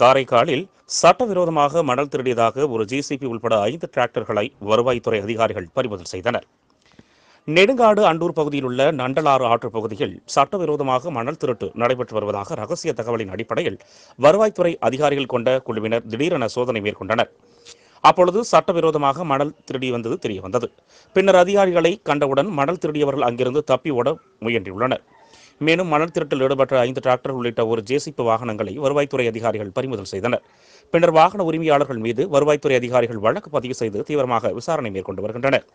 காரைக்காலில் சட்டவிரோதமாக மணல் திருடியதாக ஒரு ஜிசிபி உள்பட ஐந்து டிராக்டர்களை வருவாய்த்துறை அதிகாரிகள் பறிமுதல் செய்தனர் நெடுங்காடு அண்டூர் பகுதியில் உள்ள நண்டலாறு ஆற்று பகுதியில் சட்டவிரோதமாக மணல் திருட்டு நடைபெற்று வருவதாக ரகசிய தகவலின் அடிப்படையில் வருவாய்த்துறை அதிகாரிகள் கொண்ட குழுவினர் திடீரென சோதனை மேற்கொண்டனர் அப்பொழுது சட்டவிரோதமாக மணல் திருடி வந்தது தெரியவந்தது பின்னர் அதிகாரிகளை கண்டவுடன் மணல் திருடியவர்கள் அங்கிருந்து தப்பி ஓட முயன்றுள்ளனர் மேலும் மணல் திருட்டில் ஈடுபட்ட ஐந்து டிராக்டர் உள்ளிட்ட ஒரு ஜேசிபி வாகனங்களை வருவாய்த்துறை அதிகாரிகள் பறிமுதல் செய்தனர் பின்னர் வாகன உரிமையாளர்கள் மீது வருவாய்த்துறை அதிகாரிகள் வழக்கு பதிவு செய்து தீவிரமாக விசாரணை மேற்கொண்டு வருகின்றனர்